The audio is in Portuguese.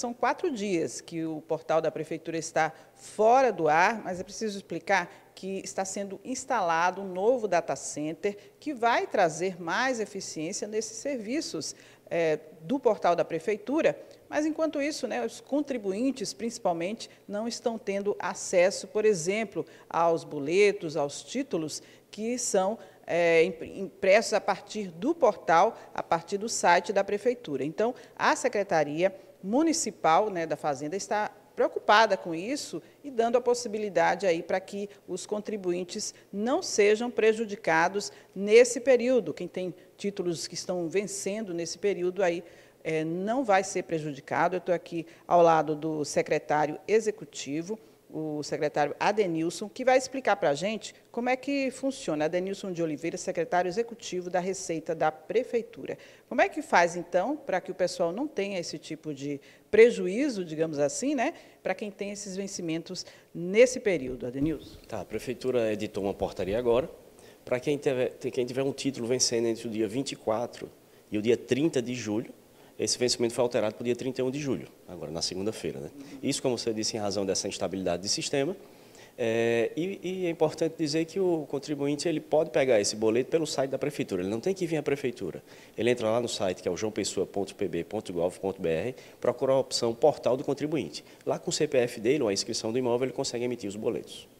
São quatro dias que o portal da Prefeitura está fora do ar, mas é preciso explicar que está sendo instalado um novo data center que vai trazer mais eficiência nesses serviços é, do portal da Prefeitura, mas enquanto isso, né, os contribuintes, principalmente, não estão tendo acesso, por exemplo, aos boletos, aos títulos que são é, impressos a partir do portal, a partir do site da Prefeitura. Então, a Secretaria municipal né, da Fazenda está preocupada com isso e dando a possibilidade aí para que os contribuintes não sejam prejudicados nesse período. Quem tem títulos que estão vencendo nesse período aí é, não vai ser prejudicado. Eu estou aqui ao lado do secretário executivo, o secretário Adenilson, que vai explicar para a gente como é que funciona. Adenilson de Oliveira, secretário executivo da Receita da Prefeitura. Como é que faz, então, para que o pessoal não tenha esse tipo de prejuízo, digamos assim, né, para quem tem esses vencimentos nesse período, Adenilson? Tá, a Prefeitura editou uma portaria agora. Para quem tiver, quem tiver um título vencendo entre o dia 24 e o dia 30 de julho, esse vencimento foi alterado para o dia 31 de julho, agora na segunda-feira. Né? Isso, como você disse, em razão dessa instabilidade de sistema. É, e, e, é importante dizer que o contribuinte ele pode pegar esse boleto pelo site da prefeitura, ele não tem que vir à prefeitura. Ele entra lá no site, que é o joaopessoa.pb.gov.br, procura a opção Portal do Contribuinte. Lá com o CPF dele ou a inscrição do imóvel, ele consegue emitir os boletos.